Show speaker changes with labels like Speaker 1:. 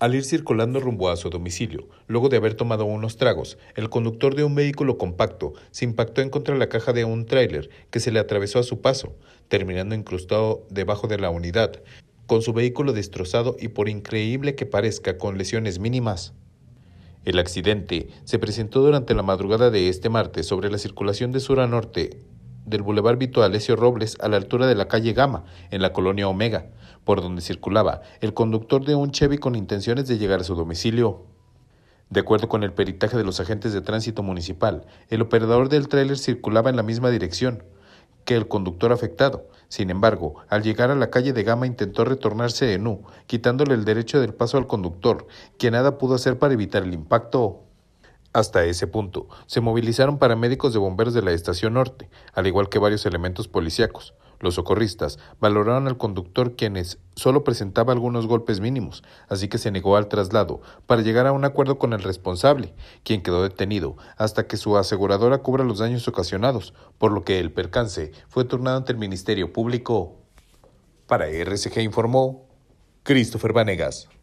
Speaker 1: Al ir circulando rumbo a su domicilio, luego de haber tomado unos tragos, el conductor de un vehículo compacto se impactó en contra de la caja de un tráiler que se le atravesó a su paso, terminando incrustado debajo de la unidad, con su vehículo destrozado y por increíble que parezca con lesiones mínimas. El accidente se presentó durante la madrugada de este martes sobre la circulación de sur a norte del Boulevard Vito Alessio Robles a la altura de la calle Gama, en la colonia Omega, por donde circulaba el conductor de un Chevy con intenciones de llegar a su domicilio. De acuerdo con el peritaje de los agentes de tránsito municipal, el operador del tráiler circulaba en la misma dirección que el conductor afectado. Sin embargo, al llegar a la calle de Gama intentó retornarse en U, quitándole el derecho del paso al conductor, que nada pudo hacer para evitar el impacto. Hasta ese punto, se movilizaron paramédicos de bomberos de la Estación Norte, al igual que varios elementos policíacos. Los socorristas valoraron al conductor quienes solo presentaba algunos golpes mínimos, así que se negó al traslado para llegar a un acuerdo con el responsable, quien quedó detenido hasta que su aseguradora cubra los daños ocasionados, por lo que el percance fue turnado ante el Ministerio Público. Para RCG informó Christopher Vanegas.